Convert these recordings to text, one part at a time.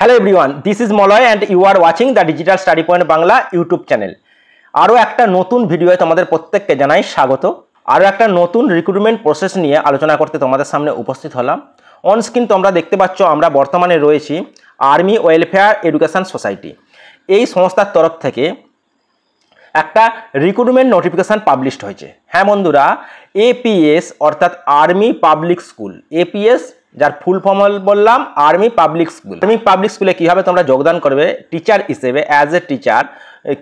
hello everyone this is Malay and you are watching the digital study point Bangla YouTube channel আরও একটা নতুন ভিডিওয়ে তোমাদের প্রত্যেককে জানাই স্বাগত আরও একটা নতুন রিক্রুটমেন্ট প্রসেস নিয়ে আলোচনা করতে তোমাদের সামনে উপস্থিত হলাম অন স্ক্রিন তোমরা দেখতে পাচ্ছ আমরা বর্তমানে রয়েছি আর্মি ওয়েলফেয়ার এডুকেশান সোসাইটি এই সংস্থার তরফ থেকে একটা রিক্রুটমেন্ট নোটিফিকেশান পাবলিশড হয়েছে হ্যাঁ বন্ধুরা এপিএস অর্থাৎ আর্মি পাবলিক স্কুল এপিএস যার ফুল ফর্ম বললাম army public school army public স্কুলে কীভাবে তোমরা যোগদান করবে টিচার হিসেবে অ্যাজ এ টিচার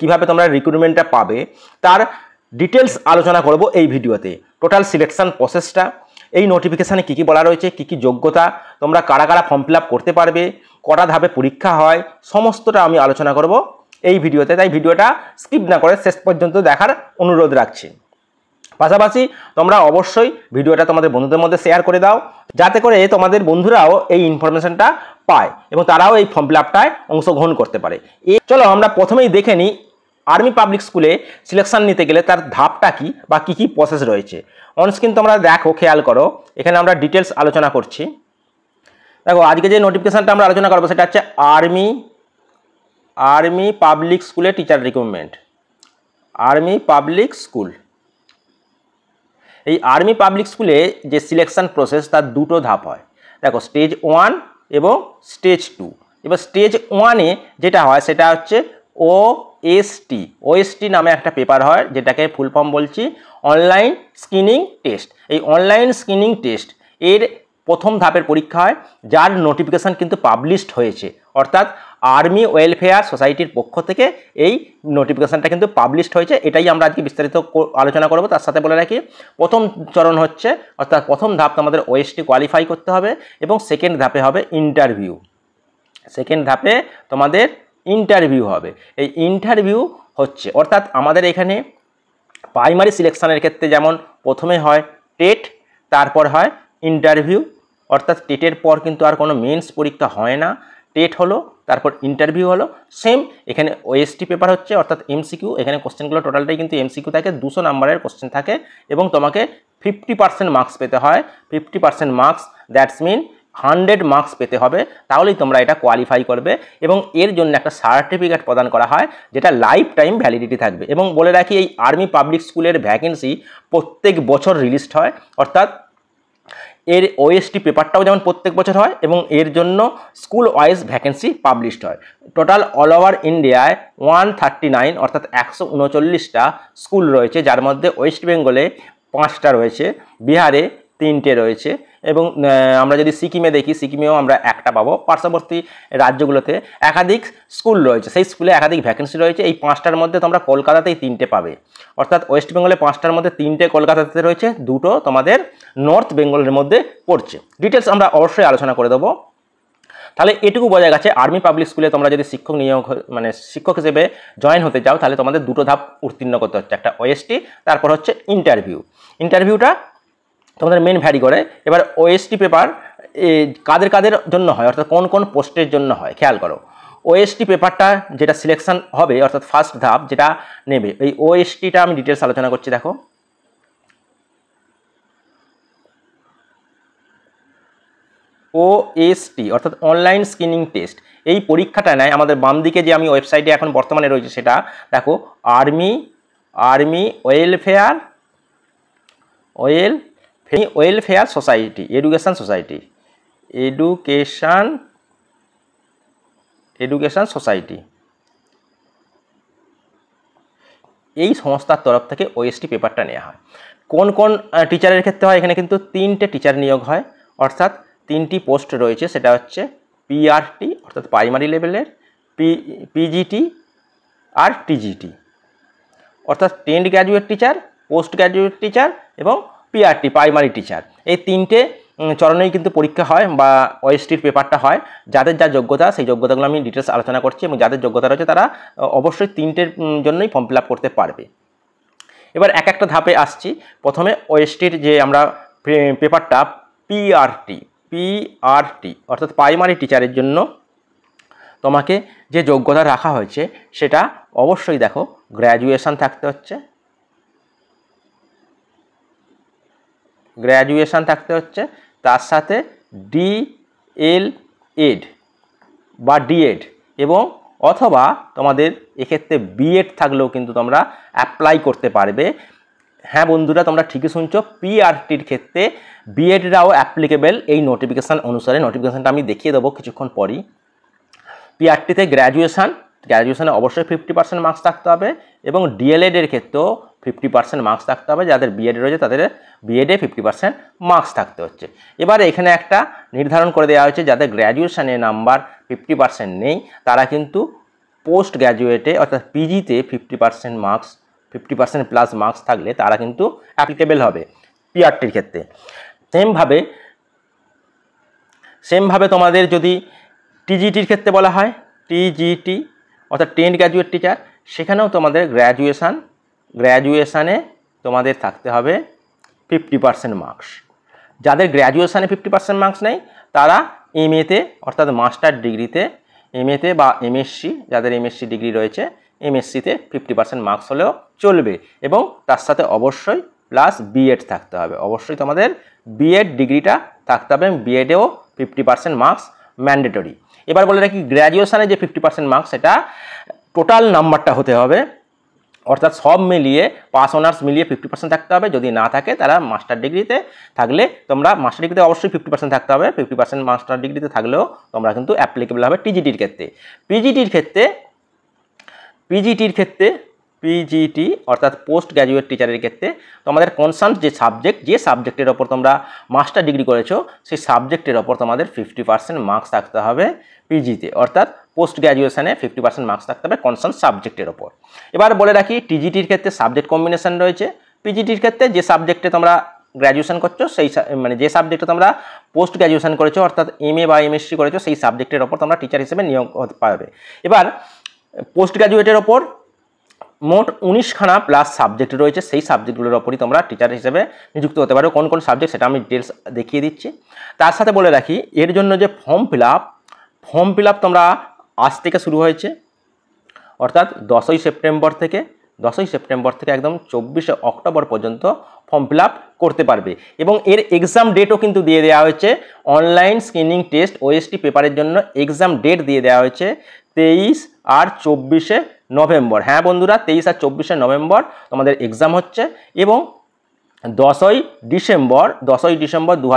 কীভাবে তোমরা রিক্রুটমেন্টটা পাবে তার ডিটেলস আলোচনা করব এই ভিডিওতে টোটাল সিলেকশান প্রসেসটা এই নোটিফিকেশানে কী কী বলা রয়েছে কী কী যোগ্যতা তোমরা কারা কারা ফর্ম ফিল করতে পারবে কটা ধাপে পরীক্ষা হয় সমস্তটা আমি আলোচনা করব এই ভিডিওতে তাই ভিডিওটা স্কিপ না করে শেষ পর্যন্ত দেখার অনুরোধ রাখছি পাশাপাশি তোমরা অবশ্যই ভিডিওটা তোমাদের বন্ধুদের মধ্যে শেয়ার করে দাও যাতে করে তোমাদের বন্ধুরাও এই ইনফরমেশনটা পায় এবং তারাও এই ফর্ম ফিল আপটায় অংশগ্রহণ করতে পারে এ চলো আমরা প্রথমেই দেখে নিই আর্মি পাবলিক স্কুলে সিলেকশান নিতে গেলে তার ধাপটা কি বা কি কি প্রসেস রয়েছে অনস্ক্রিন তোমরা দেখো খেয়াল করো এখানে আমরা ডিটেলস আলোচনা করছি দেখো আজকে যে নোটিফিকেশানটা আমরা আলোচনা করবো সেটা হচ্ছে আর্মি আর্মি পাবলিক স্কুলে teacher recruitment army public school এই আর্মি পাবলিক স্কুলে যে সিলেকশন প্রসেস তার দুটো ধাপ হয় দেখো স্টেজ ওয়ান এবং স্টেজ টু এবার স্টেজ ওয়ানে যেটা হয় সেটা হচ্ছে ও এসটি ওএসটি নামে একটা পেপার হয় যেটাকে ফুল ফর্ম বলছি অনলাইন স্ক্রিনিং টেস্ট এই অনলাইন স্ক্রিনিং টেস্ট এর প্রথম ধাপের পরীক্ষা হয় যার নোটিফিকেশান কিন্তু পাবলিশড হয়েছে অর্থাৎ আর্মি ওয়েলফেয়ার সোসাইটির পক্ষ থেকে এই নোটিফিকেশানটা কিন্তু পাবলিশড হয়েছে এটাই আমরা আজকে বিস্তারিত আলোচনা করব তার সাথে বলে রাখি প্রথম চরণ হচ্ছে অর্থাৎ প্রথম ধাপ আমাদের ওয়েস্টি কোয়ালিফাই করতে হবে এবং সেকেন্ড ধাপে হবে ইন্টারভিউ সেকেন্ড ধাপে তোমাদের ইন্টারভিউ হবে এই ইন্টারভিউ হচ্ছে অর্থাৎ আমাদের এখানে প্রাইমারি সিলেকশানের ক্ষেত্রে যেমন প্রথমে হয় টেট তারপর হয় ইন্টারভিউ অর্থাৎ টেটের পর কিন্তু আর কোনো মেন্স পরীক্ষা হয় না টেট হলো তারপর ইন্টারভিউ হলো সেম এখানে ওএসটি পেপার হচ্ছে অর্থাৎ এমসিকিউ এখানে কোশ্চেনগুলো টোটালটাই কিন্তু এমসিকিউ থাকে দুশো নাম্বারের কোশ্চেন থাকে এবং তোমাকে ফিফটি পার্সেন্ট মার্কস পেতে হয় fifty percent marks that's mean hundred marks পেতে হবে তাহলেই তোমরা এটা কোয়ালিফাই করবে এবং এর জন্য একটা সার্টিফিকেট প্রদান করা হয় যেটা লাইফ টাইম ভ্যালিডিটি থাকবে এবং বলে রাখি এই আর্মি পাবলিক স্কুলের ভ্যাকেন্সি প্রত্যেক বছর রিলিজড হয় অর্থাৎ এর ওএসটি পেপারটাও যেমন প্রত্যেক বছর হয় এবং এর জন্য স্কুল ওয়াইজ ভ্যাকেন্সি পাবলিশড হয় টোটাল অল ওভার ইন্ডিয়ায় ওয়ান থার্টি নাইন অর্থাৎ একশো উনচল্লিশটা স্কুল রয়েছে যার মধ্যে ওয়েস্ট বেঙ্গলে পাঁচটা রয়েছে বিহারে তিনটে রয়েছে এবং আমরা যদি সিকিমে দেখি সিকিমেও আমরা একটা পাবো পার্শ্ববর্তী রাজ্যগুলোতে একাধিক স্কুল রয়েছে সেই স্কুলে একাধিক ভ্যাকেন্সি রয়েছে এই পাঁচটার মধ্যে তোমরা কলকাতাতেই তিনটে পাবে অর্থাৎ ওয়েস্ট বেঙ্গলে পাঁচটার মধ্যে তিনটে কলকাতাতে রয়েছে দুটো তোমাদের নর্থ বেঙ্গলের মধ্যে পড়ছে ডিটেলস আমরা অবশ্যই আলোচনা করে দেবো তাহলে এটুকু বোঝা গেছে আর্মি পাবলিক স্কুলে তোমরা যদি শিক্ষক নিয়োগ মানে শিক্ষক হিসেবে জয়েন হতে চাও তাহলে তোমাদের দুটো ধাপ উত্তীর্ণ করতে হচ্ছে একটা ওয়েস্টি তারপর হচ্ছে ইন্টারভিউ ইন্টারভিউটা তোমাদের মেন ভ্যারি করে এবার ওএসটি পেপার কাদের কাদের জন্য হয় অর্থাৎ কোন কোন পোস্টের জন্য হয় খেয়াল করো ওএসটি পেপারটা যেটা সিলেকশন হবে অর্থাৎ ফার্স্ট ধাপ যেটা নেবে এই ওএসটিটা আমি ডিটেলস আলোচনা করছি দেখো ওএসটি অর্থাৎ অনলাইন স্ক্রিনিং টেস্ট এই পরীক্ষাটা নেয় আমাদের বাম দিকে যে আমি ওয়েবসাইটে এখন বর্তমানে রয়েছে সেটা দেখো army army welfare well welfare society education society education education society এই সংস্থার তরফ থেকে ওএসটি পেপারটা নেওয়া হয় কোন কোন টিচারের ক্ষেত্রে হয় এখানে কিন্তু তিনটে টিচার নিয়োগ হয় অর্থাৎ তিনটি পোস্ট রয়েছে সেটা হচ্ছে পিআরটি অর্থাৎ প্রাইমারি লেভেলের পি পিজিটি আর টিজিটি অর্থাৎ trained graduate teacher post graduate teacher এবং পিআরটি প্রাইমারি টিচার এই তিনটে চরণেই কিন্তু পরীক্ষা হয় বা ওএসটির পেপারটা হয় যাদের যা যোগ্যতা সেই যোগ্যতাগুলো আমি ডিটেলস আলোচনা করছি এবং যাদের যোগ্যতা রয়েছে তারা অবশ্যই তিনটের জন্যই ফর্ম ফিল করতে পারবে এবার এক একটা ধাপে আসছি প্রথমে ওএসটির যে আমরা পেপারটা পিআরটি পিআরটি অর্থাৎ প্রাইমারি টিচারের জন্য তোমাকে যে যোগ্যতা রাখা হয়েছে সেটা অবশ্যই দেখো গ্র্যাজুয়েশান থাকতে হচ্ছে গ্র্যাজুয়েশান থাকতে হচ্ছে তার সাথে ডি এল এড বা ডিএড এবং অথবা তোমাদের এক্ষেত্রে বিএড থাকলেও কিন্তু তোমরা অ্যাপ্লাই করতে পারবে হ্যাঁ বন্ধুরা তোমরা ঠিকই শুনছো পিআরটির ক্ষেত্রে বিএডরাও অ্যাপ্লিকেবেল এই নোটিফিকেশান অনুসারে নোটিফিকেশানটা আমি দেখিয়ে দেবো কিছুক্ষণ পরই পিআরটিতে গ্র্যাজুয়েশান গ্র্যাজুয়েশানে অবশ্যই ফিফটি পার্সেন্ট মার্কস থাকতে হবে এবং ডিএলএডের ক্ষেত্রেও ফিফটি পার্সেন্ট মার্কস থাকতে হবে যাদের বিএড রয়েছে তাদের বিএডে ফিফটি পার্সেন্ট মার্কস থাকতে হচ্ছে এবারে এখানে একটা নির্ধারণ করে দেওয়া হয়েছে যাদের গ্র্যাজুয়েশানে নাম্বার ফিফটি পার্সেন্ট নেই তারা কিন্তু পোস্ট গ্র্যাজুয়েটে অর্থাৎ পিজিতে fifty percent marks fifty percent plus marks থাকলে তারা কিন্তু অ্যাপ্লিকেবেল হবে পিআরটির e ক্ষেত্রে সেমভাবে সেমভাবে তোমাদের যদি টিজিটির ক্ষেত্রে বলা হয় টিজিটি অর্থাৎ টেন্ট গ্র্যাজুয়েট টিচার সেখানেও তোমাদের গ্র্যাজুয়েশান গ্র্যাজুয়েশানে তোমাদের থাকতে হবে ফিফটি পার্সেন্ট মার্কস যাদের গ্র্যাজুয়েশানে ফিফটি পার্সেন্ট মার্কস নেই তারা এম এতে অর্থাৎ মাস্টার ডিগ্রিতে এম এতে বা এমএসসি যাদের এমএসসি ডিগ্রি রয়েছে এমএসসিতে ফিফটি পার্সেন্ট মার্কস হলেও চলবে এবং তার সাথে অবশ্যই প্লাস বিএড থাকতে হবে অবশ্যই তোমাদের বিএড ডিগ্রিটা থাকতে হবে বিএডেও ফিফটি পার্সেন্ট মার্কস ম্যান্ডেটরি এবার বলে রাখি গ্র্যাজুয়েশানে যে ফিফটি পার্সেন্ট মার্কস সেটা টোটাল নাম্বারটা হতে হবে অর্থাৎ সব মিলিয়ে পাস অনার্স মিলিয়ে ফিফটি পার্সেন্ট থাকতে হবে যদি না থাকে তারা মাস্টার ডিগ্রিতে থাকলে তোমরা মাস্টার ডিগ্রিতে অবশ্যই ফিফটি পার্সেন্ট থাকতে হবে ফিফটি পার্সেন্ট মাস্টার ডিগ্রিতে থাকলেও তোমরা কিন্তু অ্যাপ্লিকেবল হবে টিজিটির ক্ষেত্রে পিজিটির ক্ষেত্রে পিজিটির ক্ষেত্রে পিজিটি অর্থাৎ পোস্ট গ্র্যাজুয়েট টিচারের ক্ষেত্রে তোমাদের কনসার্ন যে সাবজেক্ট যে সাবজেক্টের ওপর তোমরা মাস্টার ডিগ্রি করেছো সেই সাবজেক্টের ওপর তোমাদের ফিফটি পার্সেন্ট মার্কস থাকতে হবে পিজিতে অর্থাৎ পোস্ট গ্র্যাজুয়েশনে ফিফটি পার্সেন্ট মার্কস থাকতে হবে কনসার্ন সাবজেক্টের ওপর এবার বলে রাখি টিজিটির ক্ষেত্রে সাবজেক্ট কম্বিনেশান রয়েছে পিজিটির ক্ষেত্রে যে সাবজেক্টে তোমরা গ্র্যাজুয়েশন করছো সেই মানে যে সাবজেক্টে তোমরা পোস্ট গ্র্যাজুয়েশান করেছো অর্থাৎ এম এ বা এমএসসি করেছো সেই সাবজেক্টের ওপর তোমরা টিচার হিসেবে নিয়োগ হতে পারবে এবার পোস্ট গ্র্যাজুয়েটের ওপর মোট উনিশখানা প্লাস সাবজেক্ট রয়েছে সেই সাবজেক্টগুলোর ওপরই তোমরা টিচার হিসেবে নিযুক্ত হতে পারো কোন কোন সাবজেক্ট সেটা আমি ডিটেলস দেখিয়ে দিচ্ছি তার সাথে বলে রাখি এর জন্য যে form fill up form fill up তোমরা আজ থেকে শুরু হয়েছে অর্থাৎ দশই সেপ্টেম্বর থেকে দশই সেপ্টেম্বর থেকে একদম চব্বিশে অক্টোবর পর্যন্ত ফর্ম ফিল করতে পারবে এবং এর এক্সাম ডেটও কিন্তু দিয়ে দেওয়া হয়েছে অনলাইন স্ক্রিনিং টেস্ট ওএসটি পেপারের জন্য এক্সাম ডেট দিয়ে দেওয়া হয়েছে তেইশ আর চব্বিশে নভেম্বর হ্যাঁ বন্ধুরা তেইশ আর চব্বিশে নভেম্বর তোমাদের এক্সাম হচ্ছে এবং দশই ডিসেম্বর দশই ডিসেম্বর দু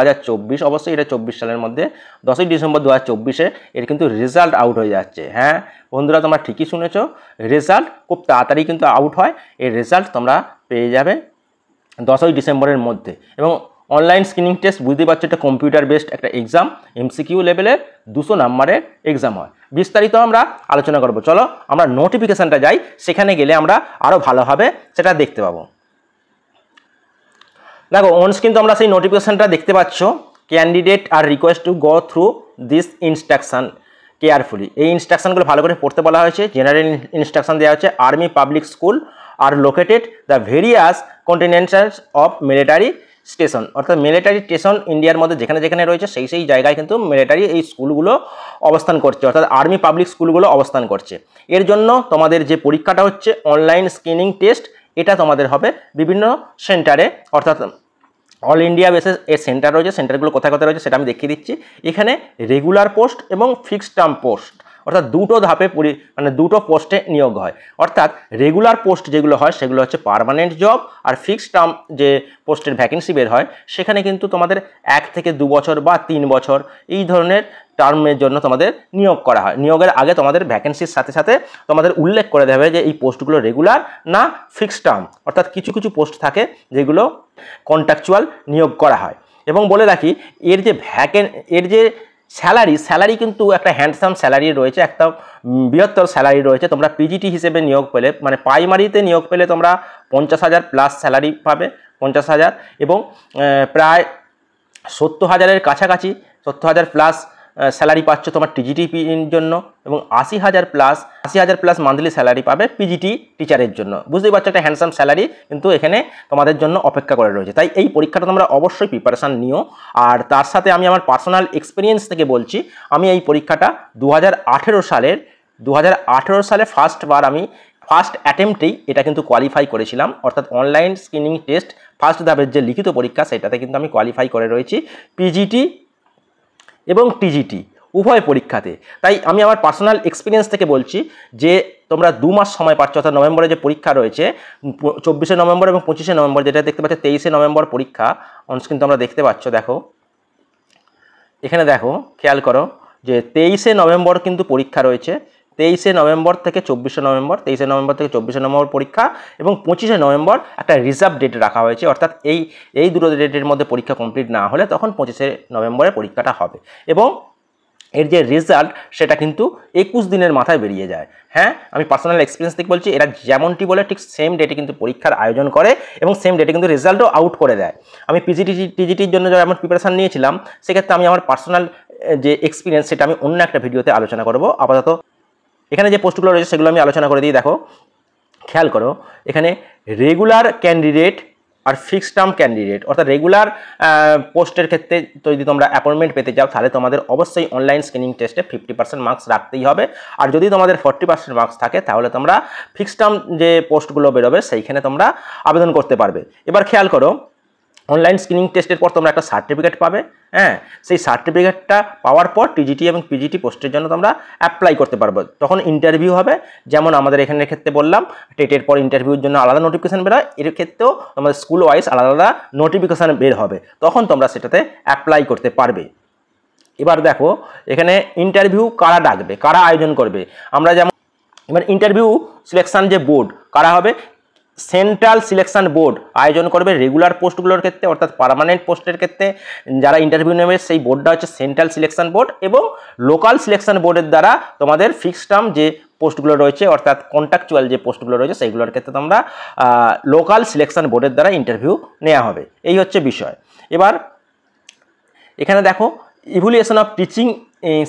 অবশ্যই এটা চব্বিশ সালের মধ্যে দশই ডিসেম্বর দু হাজার এর কিন্তু রেজাল্ট আউট হয়ে যাচ্ছে হ্যাঁ বন্ধুরা তোমরা ঠিকই শুনেছ রেজাল্ট খুব তাড়াতাড়ি কিন্তু আউট হয় এর রেজাল্ট তোমরা পেয়ে যাবে দশই ডিসেম্বরের মধ্যে এবং অনলাইন স্ক্রিনিং টেস্ট বুঝতেই পারছো একটা কম্পিউটার বেসড একটা এক্সাম এমসিকিউ লেভেলের দুশো নাম্বারের এক্সাম হয় বিস্তারিত আমরা আলোচনা করব চলো আমরা নোটিফিকেশানটা যাই সেখানে গেলে আমরা আরও ভালোভাবে সেটা দেখতে পাবো দেখো ওনস কিন্তু আমরা সেই নোটিফিকেশানটা দেখতে পাচ্ছ candidate are request to go through this instruction carefully এই ইনস্ট্রাকশানগুলো ভালো করে পড়তে বলা হয়েছে জেনারেল ইনস্ট্রাকশান দেওয়া হচ্ছে army public school are located the various continentals of military station অর্থাৎ মিলিটারি স্টেশন ইন্ডিয়ার মধ্যে যেখানে যেখানে রয়েছে সেই সেই জায়গায় কিন্তু মিলিটারি এই স্কুলগুলো অবস্থান করছে অর্থাৎ আর্মি পাবলিক স্কুলগুলো অবস্থান করছে এর জন্য তোমাদের যে পরীক্ষাটা হচ্ছে অনলাইন স্ক্রিনিং টেস্ট এটা তোমাদের হবে বিভিন্ন সেন্টারে অর্থাৎ অল ইন্ডিয়া বেসেস এর সেন্টার রয়েছে সেন্টারগুলো কোথায় কোথায় রয়েছে সেটা আমি দেখিয়ে দিচ্ছি এখানে রেগুলার পোস্ট এবং ফিক্সড টার্ম পোস্ট অর্থাৎ দুটো ধাপে পরি মানে দুটো পোস্টে নিয়োগ হয় অর্থাৎ রেগুলার পোস্ট যেগুলো হয় সেগুলো হচ্ছে পারমানেন্ট জব আর ফিক্সড টার্ম যে পোস্টের ভ্যাকেন্সি বের হয় সেখানে কিন্তু তোমাদের এক থেকে দু বছর বা তিন বছর এই ধরনের টার্মের জন্য তোমাদের নিয়োগ করা হয় নিয়োগের আগে তোমাদের ভ্যাকেন্সির সাথে সাথে তোমাদের উল্লেখ করে দেবে যে এই পোস্টগুলো রেগুলার না ফিক্সড টার্ম অর্থাৎ কিছু কিছু পোস্ট থাকে যেগুলো কন্ট্রাকচুয়াল নিয়োগ করা হয় এবং বলে রাখি এর যে ভ্যাকেন এর যে স্যালারি স্যালারি কিন্তু একটা হ্যান্ডসাম স্যালারি রয়েছে একটা বৃহত্তর স্যালারি রয়েছে তোমরা পিজিটি হিসেবে নিয়োগ পেলে মানে প্রাইমারিতে নিয়োগ পেলে তোমরা পঞ্চাশ হাজার প্লাস স্যালারি পাবে পঞ্চাশ হাজার এবং প্রায় সত্তর হাজারের কাছাকাছি সত্তর হাজার প্লাস স্যালারি পাচ্ছ তোমার টিজিটিপির জন্য এবং আশি হাজার প্লাস আশি হাজার প্লাস মান্থলি স্যালারি পাবে পিজিটি টিচারের জন্য বুঝতেই পারছো একটা হ্যান্ডসাম স্যালারি কিন্তু এখানে তোমাদের জন্য অপেক্ষা করে রয়েছে তাই এই পরীক্ষাটা তোমরা অবশ্যই প্রিপারেশান নিও আর তার সাথে আমি আমার পার্সোনাল এক্সপিরিয়েন্স থেকে বলছি আমি এই পরীক্ষাটা দু সালের দু সালে ফার্স্ট বার আমি ফার্স্ট অ্যাটেম্পটেই এটা কিন্তু কোয়ালিফাই করেছিলাম অর্থাৎ অনলাইন স্ক্রিনিং টেস্ট ফার্স্ট ধাপের যে লিখিত পরীক্ষা সেটাতে কিন্তু আমি কোয়ালিফাই করে রয়েছি পিজিটি এবং টিজিটি উভয় পরীক্ষাতে তাই আমি আমার পার্সোনাল এক্সপিরিয়েন্স থেকে বলছি যে তোমরা দু মাস সময় পাচ্ছ অর্থাৎ নভেম্বরে যে পরীক্ষা রয়েছে চব্বিশে নভেম্বর এবং পঁচিশে নভেম্বর যেটা দেখতে পাচ্ছ তেইশে নভেম্বর পরীক্ষা অনস্ক্রিন তোমরা দেখতে পাচ্ছ দেখো এখানে দেখো খেয়াল করো যে তেইশে নভেম্বর কিন্তু পরীক্ষা রয়েছে তেইশে নভেম্বর থেকে চব্বিশে নভেম্বর তেইশে নভেম্বর থেকে চব্বিশে নভেম্বর পরীক্ষা এবং পঁচিশে নভেম্বর একটা রিজার্ভ ডেট রাখা হয়েছে অর্থাৎ এই এই দুটো ডেটের মধ্যে পরীক্ষা কমপ্লিট না হলে তখন পঁচিশে নভেম্বরে পরীক্ষাটা হবে এবং এর যে রেজাল্ট সেটা কিন্তু একুশ দিনের মাথায় বেরিয়ে যায় হ্যাঁ আমি পার্সোনাল এক্সপিরিয়েন্স থেকে বলছি এরা যেমনটি বলে ঠিক সেম ডেটে কিন্তু পরীক্ষার আয়োজন করে এবং সেম ডেটে কিন্তু রেজাল্টও আউট করে দেয় আমি পিজিটি টিজিটির জন্য আমার প্রিপারেশান নিয়েছিলাম সেক্ষেত্রে আমি আমার পার্সোনাল যে এক্সপিরিয়েন্স সেটা আমি অন্য একটা ভিডিওতে আলোচনা করব আপাতত এখানে যে পোস্টগুলো রয়েছে সেগুলো আমি আলোচনা করে দিই দেখো খেয়াল করো এখানে রেগুলার ক্যান্ডিডেট আর ফিক্সড টার্ম ক্যান্ডিডেট অর্থাৎ রেগুলার পোস্টের ক্ষেত্রে যদি তোমরা অ্যাপয়েন্টমেন্ট পেতে চাও তাহলে তোমাদের অবশ্যই অনলাইন স্ক্রিনিং টেস্টে ফিফটি পার্সেন্ট মার্কস রাখতেই হবে আর যদি তোমাদের ফর্টি পার্সেন্ট মার্কস থাকে তাহলে তোমরা ফিক্সড টার্ম যে পোস্টগুলো বেরোবে সেইখানে তোমরা আবেদন করতে পারবে এবার খেয়াল করো অনলাইন স্ক্রিনিং টেস্টের পর তোমরা একটা সার্টিফিকেট পাবে হ্যাঁ সেই সার্টিফিকেটটা পাওয়ার পর টিজিটি এবং পিজিটি পোস্টের জন্য তোমরা অ্যাপ্লাই করতে পারবে তখন ইন্টারভিউ হবে যেমন আমাদের এখানের ক্ষেত্রে বললাম টেটের পর ইন্টারভিউর জন্য আলাদা নোটিফিকেশান বেরোয় এর ক্ষেত্রেও তোমাদের স্কুল ওয়াইজ আলাদা আলাদা নোটিফিকেশান বের হবে তখন তোমরা সেটাতে অ্যাপ্লাই করতে পারবে এবার দেখো এখানে ইন্টারভিউ কারা ডাকবে কারা আয়োজন করবে আমরা যেমন এবার ইন্টারভিউ সিলেকশান যে বোর্ড কারা হবে সেন্ট্রাল সিলেকশন বোর্ড আয়োজন করবে রেগুলার পোস্টগুলোর ক্ষেত্রে অর্থাৎ পারমানেন্ট পোস্টের ক্ষেত্রে যারা ইন্টারভিউ নেবে সেই বোর্ডটা হচ্ছে সেন্ট্রাল সিলেকশন বোর্ড এবং লোকাল সিলেকশন বোর্ডের দ্বারা তোমাদের ফিক্সড টার্ম যে পোস্টগুলো রয়েছে অর্থাৎ কন্ট্রাকচুয়াল যে পোস্টগুলো রয়েছে সেইগুলোর ক্ষেত্রে তোমরা লোকাল সিলেকশন বোর্ডের দ্বারা ইন্টারভিউ নেওয়া হবে এই হচ্ছে বিষয় এবার এখানে দেখো ইভুলিয়েশন অফ টিচিং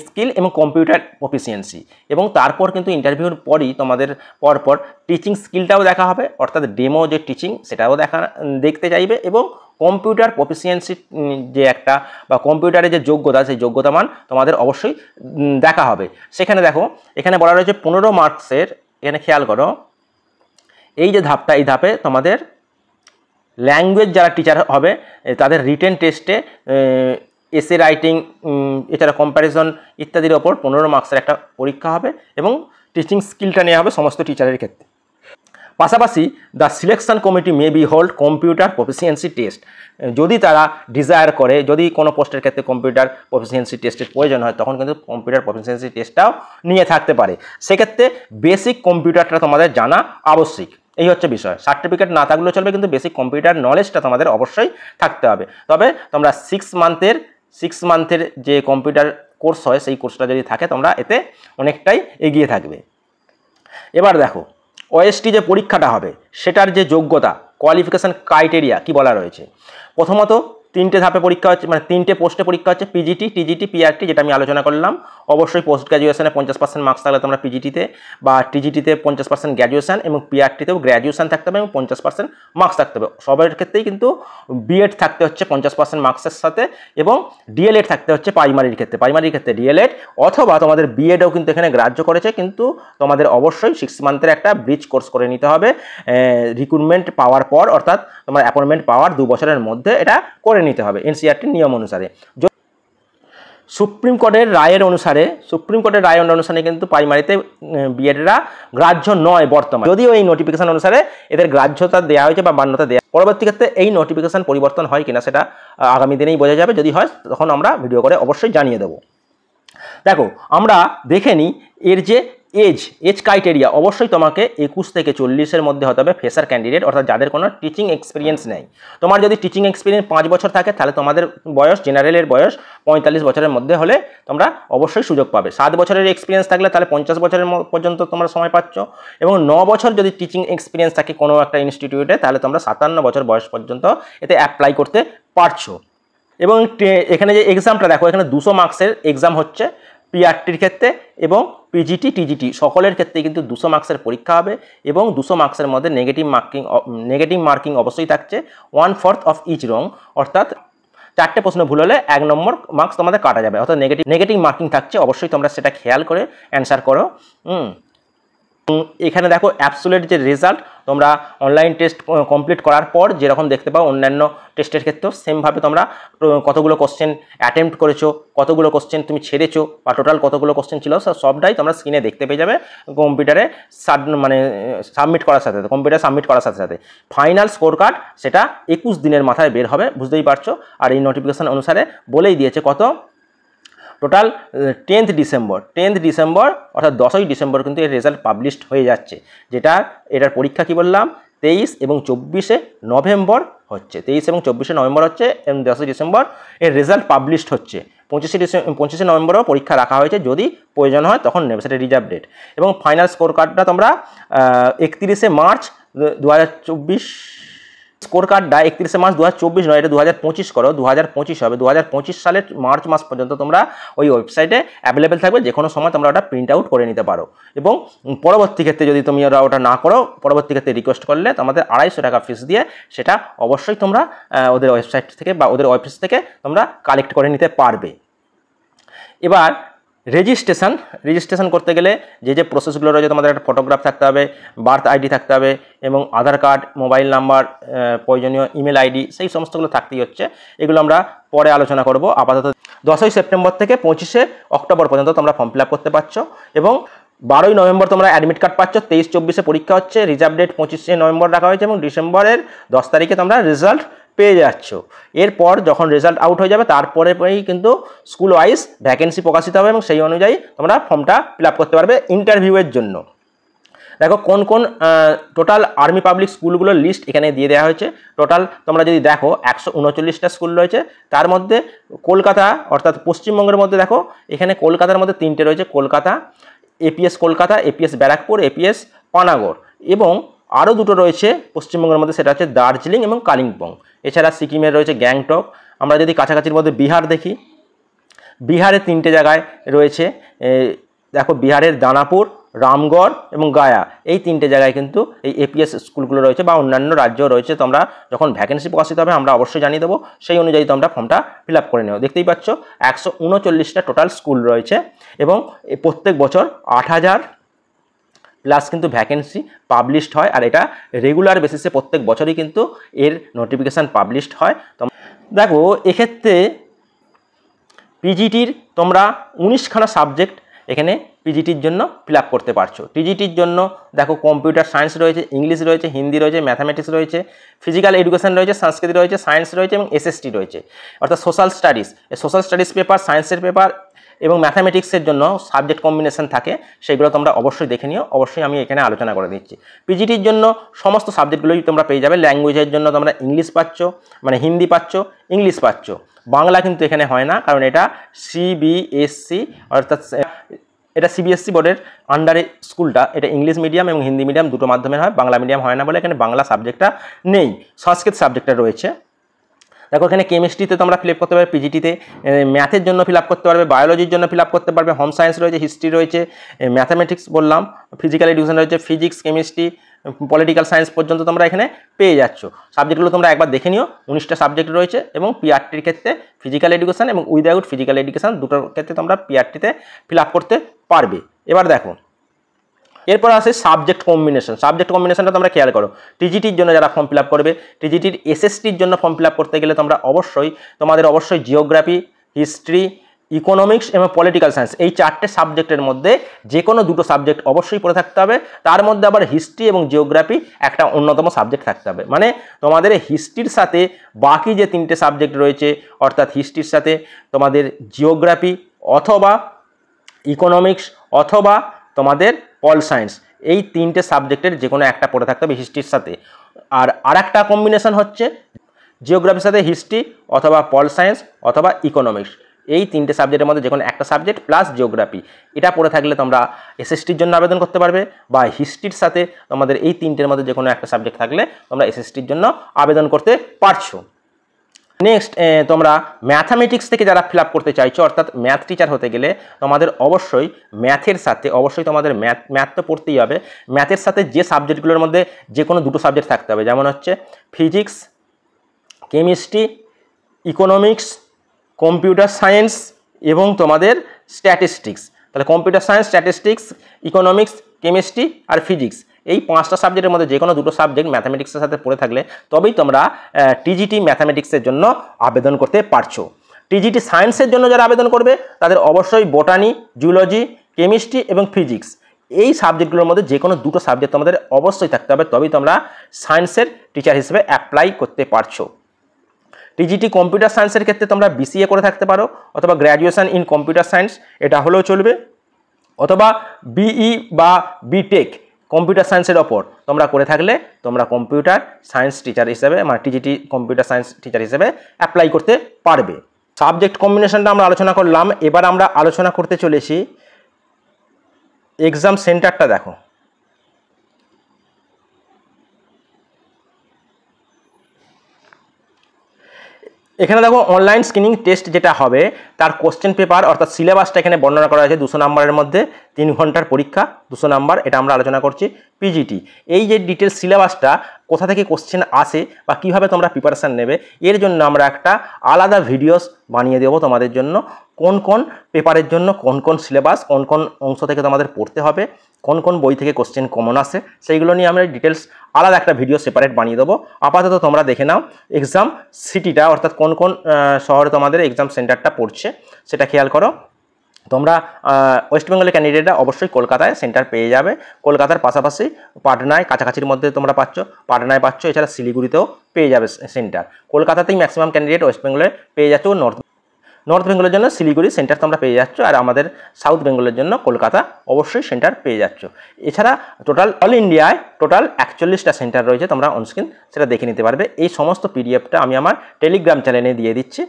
স্কিল এবং কম্পিউটার প্রফিসিয়েন্সি এবং তারপর কিন্তু ইন্টারভিউর পরই তোমাদের পরপর টিচিং স্কিলটাও দেখা হবে অর্থাৎ ডেমো যে টিচিং সেটাও দেখা দেখতে চাইবে এবং কম্পিউটার প্রফিসিয়েন্সি যে একটা বা কম্পিউটারের যে যোগ্যতা সেই যোগ্যতা মান তোমাদের অবশ্যই দেখা হবে সেখানে দেখো এখানে বলা রয়েছে পনেরো মার্কসের এখানে খেয়াল করো এই যে ধাপটা এই ধাপে তোমাদের ল্যাঙ্গুয়েজ যারা টিচার হবে তাদের রিটেন টেস্টে এসে রাইটিং এছাড়া কম্প্যারিজন ইত্যাদির ওপর পনেরো মার্কসের একটা পরীক্ষা হবে এবং টিচিং স্কিলটা নেওয়া হবে সমস্ত টিচারের ক্ষেত্রে পাশাপাশি the selection committee may be hold computer proficiency test যদি তারা ডিজায়ার করে যদি কোনো পোস্টের ক্ষেত্রে কম্পিউটার প্রফিসিয়েন্সি টেস্টের প্রয়োজন হয় তখন কিন্তু কম্পিউটার প্রফিসিয়েন্সি টেস্টটাও নিয়ে থাকতে পারে সেক্ষেত্রে বেসিক কম্পিউটারটা তোমাদের জানা আবশ্যিক এই হচ্ছে বিষয় সার্টিফিকেট না থাকলেও চলবে কিন্তু বেসিক কম্পিউটার নলেজটা তোমাদের অবশ্যই থাকতে হবে তবে তোমরা সিক্স মান্থের সিক্স মান্থের যে কম্পিউটার কোর্স হয় সেই কোর্সটা যদি থাকে তোমরা এতে অনেকটাই এগিয়ে থাকবে এবার দেখো ওএসটি যে পরীক্ষাটা হবে সেটার যে যোগ্যতা কোয়ালিফিকেশান ক্রাইটেরিয়া কি বলা রয়েছে প্রথমত তিনটে ধাপে পরীক্ষা হচ্ছে মানে তিনটে পোস্টে পরীক্ষা হচ্ছে পিজিটি টিজিটি পিআরটি যেটা আমি আলোচনা করলাম অবশ্যই পোস্ট গ্র্যাজুয়েশনে পঞ্চাশ পার্সেন্ট মার্কস থাকলে তোমরা পিজিটিতে বা টিজিটিতে পঞ্চাশ পার্সেন্ট গ্র্যাজুয়েশন এবং পিআরটিতেও গ্র্যাজুয়েশন থাকতে হবে এবং পঞ্চাশ পার্সেন্ট মার্কস থাকতে হবে সবের ক্ষেত্রেই কিন্তু বিএড থাকতে হচ্ছে পঞ্চাশ পার্সেন্ট মার্কসের সাথে এবং ডিএলএড থাকতে হচ্ছে প্রাইমারির ক্ষেত্রে প্রাইমারির ক্ষেত্রে ডিএলএড অথবা তোমাদের বিএডও কিন্তু এখানে গ্রাহ্য করেছে কিন্তু তোমাদের অবশ্যই সিক্স মান্থের একটা ব্রিজ কোর্স করে নিতে হবে রিক্রুটমেন্ট পাওয়ার পর অর্থাৎ তোমার অ্যাপয়েন্টমেন্ট পাওয়ার দু বছরের মধ্যে এটা করে নিতে হবে এনসিআরটির e নিয়ম অনুসারে সুপ্রিম কোর্টের রায়ের অনুসারে সুপ্রিম কোর্টের রায় অনুসারে কিন্তু প্রাইমারিতে বিএডরা গ্রাহ্য নয় বর্তমানে যদিও এই নোটিফিকেশান অনুসারে এদের গ্রাহ্যতা দেওয়া হয়েছে বা মান্যতা দেওয়া পরবর্তী ক্ষেত্রে এই নোটিফিকেশান পরিবর্তন হয় কিনা সেটা আগামী দিনেই বোঝা যাবে যদি হয় তখন আমরা ভিডিও করে অবশ্যই জানিয়ে দেবো দেখো আমরা দেখে নিই এর যে এজ এজ ক্রাইটেরিয়া অবশ্যই তোমাকে একুশ থেকে চল্লিশের মধ্যে হতে হবে ফ্রেশার ক্যান্ডিডেট অর্থাৎ যাদের কোনো টিচিং এক্সপিরিয়েন্স নেই তোমার যদি টিচিং এক্সপিরিয়েন্স পাঁচ বছর থাকে তাহলে তোমাদের বয়স জেনারেলের বয়স পঁয়তাল্লিশ বছরের মধ্যে হলে তোমরা অবশ্যই সুযোগ পাবে সাত বছরের এক্সপিরিয়েন্স থাকলে তাহলে পঞ্চাশ বছরের পর্যন্ত তোমরা সময় পাচ্ছ এবং ন বছর যদি টিচিং এক্সপিরিয়েন্স থাকে কোনো একটা ইনস্টিটিউটে তাহলে তোমরা সাতান্ন বছর বয়স পর্যন্ত এতে অ্যাপ্লাই করতে পারছো এবং এখানে যে এক্সামটা দেখো এখানে দুশো মার্কসের এক্সাম হচ্ছে পিআরটির ক্ষেত্রে এবং পিজিটি টিজিটি সকলের ক্ষেত্রে কিন্তু দুশো মার্কসের পরীক্ষা হবে এবং দুশো মার্কসের মধ্যে নেগেটিভ মার্কিং নেগেটিভ মার্কিং অবশ্যই থাকছে one fourth of each wrong অর্থাৎ চারটে প্রশ্ন ভুল হলে এক নম্বর মার্কস তোমাদের কাটা যাবে অর্থাৎ নেগেটিভ নেগেটিভ মার্কিং থাকছে অবশ্যই তোমরা সেটা খেয়াল করে অ্যান্সার করো এখানে দেখো অ্যাপসুলেট যে রেজাল্ট তোমরা অনলাইন টেস্ট কমপ্লিট করার পর যেরকম দেখতে পাও অন্যান্য টেস্টের ক্ষেত্রেও সেমভাবে তোমরা কতগুলো কোশ্চেন অ্যাটেম্পট করেছো কতগুলো কোশ্চেন তুমি ছেড়েছো বা টোটাল কতগুলো কোশ্চেন ছিল সবটাই তোমরা স্ক্রিনে দেখতে পেয়ে যাবে কম্পিউটারে সাব মানে সাবমিট করার সাথে সাথে কম্পিউটার সাবমিট করার সাথে সাথে ফাইনাল স্কোর কার্ড সেটা একুশ দিনের মাথায় বের হবে বুঝতেই পারছো আর এই নোটিফিকেশান অনুসারে বলেই দিয়েছে কত total tenth December tenth December অর্থাৎ দশই ডিসেম্বর কিন্তু এর রেজাল্ট পাবলিশড হয়ে যাচ্ছে যেটা এটার পরীক্ষা কি বললাম তেইশ এবং চব্বিশে নভেম্বর হচ্ছে তেইশ এবং চব্বিশে নভেম্বর হচ্ছে এবং দশই ডিসেম্বর এর রেজাল্ট পাবলিশড হচ্ছে পঁচিশে ডিসেম্বর পঁচিশে নভেম্বরও পরীক্ষা রাখা হয়েছে যদি প্রয়োজন হয় তখন নেবে সেটা রিজার্ভ ডেট এবং ফাইনাল স্কোর কার্ডটা তোমরা একত্রিশে মার্চ দু হাজার চব্বিশ স্কোর কার্ডটা একত্রিশে মার্চ দু হাজার নয় এটা দু হাজার পঁচিশ করো দু হাজার পঁচিশ হবে দু হাজার পঁচিশ সালের মার্চ মাস পর্যন্ত তোমরা ওই ওয়েবসাইটে অ্যাভেলেবেল থাকবে যে কোনো সময় তোমরা ওটা প্রিন্ট আউট করে নিতে পারো এবং পরবর্তী ক্ষেত্রে যদি তুমি ওরা ওটা না করো পরবর্তী ক্ষেত্রে রিকোয়েস্ট করলে তোমাদের আড়াইশো টাকা ফিস দিয়ে সেটা অবশ্যই তোমরা ওদের ওয়েবসাইট থেকে বা ওদের অফিস থেকে তোমরা কালেক্ট করে নিতে পারবে এবার রেজিস্ট্রেশন রেজিস্ট্রেশন করতে গেলে যে যে প্রসেসগুলো রয়েছে তোমাদের একটা ফটোগ্রাফ থাকতে হবে বার্থ আইডি থাকতে হবে এবং আধার কার্ড মোবাইল নাম্বার প্রয়োজনীয় ইমেল আইডি সেই সমস্তগুলো থাকতেই হচ্ছে এগুলো আমরা পরে আলোচনা করব আপাতত দশই সেপ্টেম্বর থেকে পঁচিশে অক্টোবর পর্যন্ত তোমরা ফর্ম ফিল করতে পারছো এবং বারোই নভেম্বর তোমরা অ্যাডমিট কার্ড পাচ্ছ তেইশ চব্বিশে পরীক্ষা হচ্ছে রিজার্ভ ডেট পঁচিশে নভেম্বর রাখা হয়েছে এবং ডিসেম্বরের দশ তারিখে তোমরা রেজাল্ট পেয়ে যাচ্ছ এরপর যখন রেজাল্ট আউট হয়ে যাবে তারপরেই কিন্তু স্কুল ওয়াইজ ভ্যাকেন্সি প্রকাশিত হবে এবং সেই অনুযায়ী তোমরা ফর্মটা ফিল করতে পারবে ইন্টারভিউয়ের জন্য দেখো কোন কোন টোটাল আর্মি পাবলিক স্কুলগুলোর লিস্ট এখানে দিয়ে দেওয়া হয়েছে টোটাল তোমরা যদি দেখো একশো উনচল্লিশটা স্কুল রয়েছে তার মধ্যে কলকাতা অর্থাৎ পশ্চিমবঙ্গের মধ্যে দেখো এখানে কলকাতার মধ্যে তিনটে রয়েছে Kolkata APS Kolkata APS Barrackpore APS অনাগর এবং আরও দুটো রয়েছে পশ্চিমবঙ্গের মধ্যে সেটা হচ্ছে দার্জিলিং এবং কালিম্পং এছাড়া সিকিমের রয়েছে গ্যাংটক আমরা যদি কাছাকাছির মধ্যে বিহার দেখি বিহারে তিনটে জায়গায় রয়েছে দেখো বিহারের দানাপুর রামগড় এবং গায়া এই তিনটে জায়গায় কিন্তু এই এপিএস স্কুলগুলো রয়েছে বা অন্যান্য রাজ্য রয়েছে তোমরা যখন ভ্যাকেন্সি প্রকাশিত হবে আমরা অবশ্যই জানিয়ে দেবো সেই অনুযায়ী তোমরা ফর্মটা ফিল করে নেও দেখতেই পাচ্ছ একশো টোটাল স্কুল রয়েছে এবং প্রত্যেক বছর আট হাজার প্লাস কিন্তু ভ্যাকেন্সি পাবলিশড হয় আর এটা রেগুলার বেসিসে প্রত্যেক বছরই কিন্তু এর নোটিফিকেশান পাবলিশড হয় তো দেখো এক্ষেত্রে পিজিটির তোমরা উনিশখানা সাবজেক্ট এখানে পিজিটির জন্য ফিল করতে পারছো পিজিটির জন্য দেখো কম্পিউটার সায়েন্স রয়েছে ইংলিশ রয়েছে হিন্দি রয়েছে ম্যাথামেটিক্স রয়েছে ফিজিক্যাল এডুকেশন রয়েছে সংস্কৃত রয়েছে সায়েন্স রয়েছে এবং এসএসটি রয়েছে অর্থাৎ social studies social studies paper সায়েন্সের পেপার এবং ম্যাথামেটিক্সের জন্য সাবজেক্ট কম্বিনেশন থাকে সেগুলো তোমরা অবশ্যই দেখে নিও অবশ্যই আমি এখানে আলোচনা করে দিচ্ছি পিজিটির জন্য সমস্ত সাবজেক্টগুলোই তোমরা পেয়ে যাবে ল্যাঙ্গুয়েজের জন্য তোমরা ইংলিশ পাচ্ছ মানে হিন্দি পাচ্ছ ইংলিশ পাচ্ছ বাংলা কিন্তু এখানে হয় না কারণ এটা সিবিএসসি e, অর্থাৎ এটা সিবিএসসি e বোর্ডের আন্ডারে স্কুলটা এটা ইংলিশ মিডিয়াম এবং হিন্দি মিডিয়াম দুটো মাধ্যমে হয় বাংলা মিডিয়াম হয় না বলে এখানে বাংলা সাবজেক্টটা নেই সংস্কৃত সাবজেক্টটা রয়েছে দেখো এখানে কেমিস্ট্রিতে তোমরা ফিল করতে পারবে পিজিটিতে ম্যাথের জন্য ফিল করতে পারবে বায়োলজির জন্য ফিল করতে পারবে হোম সায়েন্স রয়েছে হিস্ট্রি রয়েছে ম্যাথামেটিক্স বললাম ফিজিক্যাল এডুকেশন রয়েছে ফিজিক্স কেমিস্ট্রি পলিটিক্যাল সায়েন্স পর্যন্ত তোমরা এখানে পেয়ে যাচ্ছ সাবজেক্টগুলো তোমরা একবার দেখে নিও উনিশটা সাবজেক্ট রয়েছে এবং পিআরটির ক্ষেত্রে ফিজিক্যাল এডুকেশান এবং উইদাউট ফিজিক্যাল এডুকেশান দুটোর ক্ষেত্রে তোমরা পিআরটিতে ফিল করতে পারবে এবার দেখো এরপর আসে সাবজেক্ট কম্বিনেশন সাবজেক্ট কম্বিনেশনটা তোমরা খেয়াল করো টিজিটির জন্য যারা ফর্ম ফিল করবে টিজিটির এসএসটির জন্য ফর্ম ফিল করতে গেলে তোমরা অবশ্যই তোমাদের অবশ্যই জিওগ্রাফি হিস্ট্রি ইকোনমিক্স এবং পলিটিক্যাল সায়েন্স এই চারটে সাবজেক্টের মধ্যে যে কোনো দুটো সাবজেক্ট অবশ্যই পড়ে থাকতে হবে তার মধ্যে আবার হিস্ট্রি এবং জিওগ্রাফি একটা অন্যতম সাবজেক্ট থাকতে হবে মানে তোমাদের হিস্ট্রির সাথে বাকি যে তিনটে সাবজেক্ট রয়েছে অর্থাৎ হিস্ট্রির সাথে তোমাদের জিওগ্রাফি অথবা ইকোনমিক্স অথবা তোমাদের পল সায়েন্স এই তিনটে সাবজেক্টের যে কোনো একটা পড়ে থাকতে হবে হিস্ট্রির সাথে আর আরেকটা কম্বিনেশন হচ্ছে জিওগ্রাফির সাথে হিস্ট্রি অথবা পল সায়েন্স অথবা ইকোনমিক্স এই তিনটে সাবজেক্টের মধ্যে যে কোনো একটা সাবজেক্ট প্লাস জিওগ্রাফি এটা পড়ে থাকলে তোমরা এসএসটির জন্য আবেদন করতে পারবে বা হিস্ট্রির সাথে তোমাদের এই তিনটের মধ্যে যে কোনো একটা সাবজেক্ট থাকলে তোমরা এসএসটির জন্য আবেদন করতে পারছো নেক্সট তোমরা ম্যাথামেটিক্স থেকে যারা ফিল করতে চাইছো অর্থাৎ ম্যাথ টিচার হতে গেলে তোমাদের অবশ্যই ম্যাথের সাথে অবশ্যই তোমাদের ম্যাথ ম্যাথ তো পড়তেই হবে ম্যাথের সাথে যে সাবজেক্টগুলোর মধ্যে যে কোনো দুটো সাবজেক্ট থাকতে হবে যেমন হচ্ছে physics chemistry economics computer science এবং তোমাদের স্ট্যাটিস্টিক্স তাহলে computer science statistics economics chemistry আর ফিজিক্স এই পাঁচটা সাবজেক্টের মধ্যে যে কোনো দুটো সাবজেক্ট ম্যাথামেটিক্সের সাথে পড়ে থাকলে তবেই তোমরা টিজিটি ম্যাথামেটিক্সের জন্য আবেদন করতে পারছো টিজিটি সায়েন্সের জন্য যারা আবেদন করবে তাদের অবশ্যই বোটানি জুলজি কেমিস্ট্রি এবং ফিজিক্স এই সাবজেক্টগুলোর মধ্যে যে কোনো দুটো সাবজেক্ট তোমাদের অবশ্যই থাকতে হবে তবেই তোমরা সায়েন্সের টিচার হিসেবে অ্যাপ্লাই করতে পারছো টিজিটি কম্পিউটার সায়েন্সের ক্ষেত্রে তোমরা বিসিএ করে থাকতে পারো অথবা গ্র্যাজুয়েশন ইন কম্পিউটার সায়েন্স এটা হলেও চলবে অথবা বিই e বা বিটেক কম্পিউটার সায়েন্সের ওপর তোমরা করে থাকলে তোমরা কম্পিউটার সায়েন্স টিচার হিসেবে মানে টিজিটি কম্পিউটার সায়েন্স টিচার হিসেবে অ্যাপ্লাই করতে পারবে সাবজেক্ট কম্বিনেশনটা আমরা আলোচনা করলাম এবার আমরা আলোচনা করতে চলেছি এক্সাম সেন্টারটা দেখো এখানে দেখো অনলাইন স্ক্রিনিং টেস্ট যেটা হবে তার কোশ্চেন পেপার অর্থাৎ সিলেবাসটা এখানে বর্ণনা করা হয়েছে দুশো নম্বরের মধ্যে তিন ঘন্টার পরীক্ষা দুশো নাম্বার এটা আমরা আলোচনা করছি পিজিটি এই যে ডিটেল সিলেবাসটা কোথা থেকে কোশ্চেন আসে বা কিভাবে তোমরা প্রিপারেশান নেবে এর জন্য আমরা একটা আলাদা ভিডিওস বানিয়ে দেবো তোমাদের জন্য কোন কোন পেপারের জন্য কোন কোন সিলেবাস কোন কোন অংশ থেকে তোমাদের পড়তে হবে কোন কোন বই থেকে কোশ্চেন কমন আসে সেইগুলো নিয়ে আমরা ডিটেলস আলাদা একটা ভিডিও সেপারেট বানিয়ে দেবো আপাতত তোমরা দেখে নাও এক্সাম সিটিটা অর্থাৎ কোন কোন শহরে তোমাদের এক্সাম সেন্টারটা পড়ছে সেটা খেয়াল করো তোমরা ওয়েস্ট বেঙ্গলের ক্যান্ডিডেটরা অবশ্যই কলকাতায় সেন্টার পেয়ে যাবে কলকাতার পাশাপাশি পাটনায় কাছাকাছির মধ্যে তোমরা পাচ্ছ পাটনায় পাচ্ছ এছাড়া শিলিগুড়িতেও পেয়ে যাবে সেন্টার কলকাতাতেই ম্যাক্সিমাম ক্যান্ডিডেট ওয়েস্ট বেঙ্গলে পেয়ে যাচ্ছ নর্থ নর্থ বেঙ্গলের জন্য শিলিগুড়ি সেন্টার তোমরা পেয়ে যাচ্ছ আর আমাদের সাউথ বেঙ্গলের জন্য কলকাতা অবশ্যই সেন্টার পেয়ে যাচ্ছ এছাড়া টোটাল অল ইন্ডিয়ায় টোটাল একচল্লিশটা সেন্টার রয়েছে তোমরা অনস্ক্রিন সেটা দেখে নিতে পারবে এই সমস্ত পিডিএফটা আমি আমার টেলিগ্রাম চ্যানেলে দিয়ে দিচ্ছি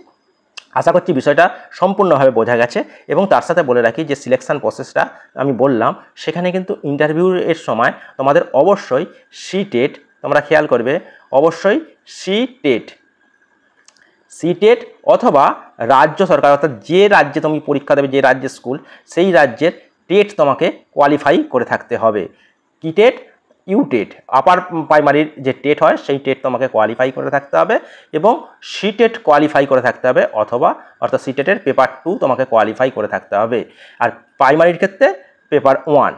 আশা করছি বিষয়টা সম্পূর্ণভাবে বোঝা গেছে এবং তার সাথে বলে রাখি যে সিলেকশান প্রসেসটা আমি বললাম সেখানে কিন্তু ইন্টারভিউ এর সময় তোমাদের অবশ্যই সি টেট তোমরা খেয়াল করবে অবশ্যই সি টেট সিটেট অথবা রাজ্য সরকার অর্থাৎ যে রাজ্যে তুমি পরীক্ষা দেবে যে রাজ্যের স্কুল সেই রাজ্যের টেট তোমাকে কোয়ালিফাই করে থাকতে হবে কি টেট ইউ টেট আপার প্রাইমারির যে টেট হয় সেই টেট তোমাকে কোয়ালিফাই করে থাকতে হবে এবং সি টেট কোয়ালিফাই করে থাকতে হবে অথবা অর্থাৎ সি টেটের পেপার টু তোমাকে কোয়ালিফাই করে থাকতে হবে আর প্রাইমারির ক্ষেত্রে paper one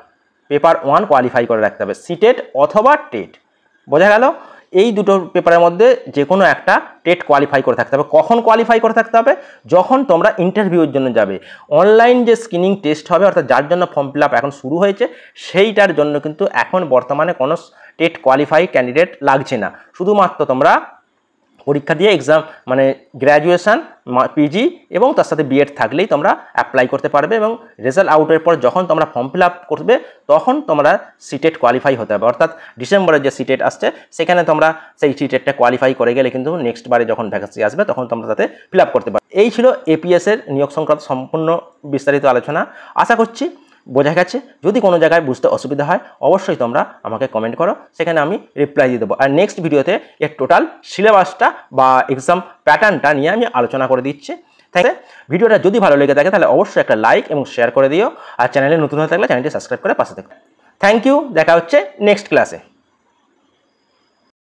paper one qualify করে রাখতে হবে সিটেট অথবা টেট বোঝা গেল এই দুটো পেপারের মধ্যে যে কোনো একটা টেট কোয়ালিফাই করে থাকতে হবে কখন কোয়ালিফাই করে থাকতে হবে যখন তোমরা ইন্টারভিউর জন্য যাবে অনলাইন যে স্ক্রিনিং টেস্ট হবে অর্থাৎ যার জন্য ফর্ম ফিল এখন শুরু হয়েছে সেইটার জন্য কিন্তু এখন বর্তমানে কোনো টেট কোয়ালিফাই ক্যান্ডিডেট লাগছে না শুধুমাত্র তোমরা পরীক্ষা দিয়ে এক্সাম মানে গ্র্যাজুয়েশান পিজি এবং তার সাথে বিএড থাকলেই তোমরা অ্যাপ্লাই করতে পারবে এবং রেজাল্ট আউটের পর যখন তোমরা ফর্ম ফিল আপ করবে তখন তোমরা সিটেট কোয়ালিফাই e হতে হবে অর্থাৎ ডিসেম্বরের যে সিটেট e আসছে সেখানে তোমরা সেই সিটেটটা e কোয়ালিফাই করে গেলে কিন্তু নেক্সট বারে যখন ভ্যাকেন্সি আসবে তখন তোমরা তাতে ফিল আপ করতে পারবে এই ছিল এপিএসের নিয়োগ সংক্রান্ত সম্পূর্ণ বিস্তারিত আলোচনা আশা করছি বোঝা গেছে যদি কোনো জায়গায় বুঝতে অসুবিধা হয় অবশ্যই তোমরা আমাকে কমেন্ট করো সেখানে আমি রিপ্লাই দিয়ে দেবো আর নেক্সট ভিডিওতে এর টোটাল সিলেবাসটা বা এক্সাম প্যাটার্নটা নিয়ে আমি আলোচনা করে দিচ্ছি থাকে ভিডিওটা যদি ভালো লেগে থাকে তাহলে অবশ্যই একটা লাইক এবং শেয়ার করে দিও আর চ্যানেলে নতুন হয়ে থাকলে চ্যানেলটি সাবস্ক্রাইব করে পাশে থাকো থ্যাংক ইউ দেখা হচ্ছে নেক্সট ক্লাসে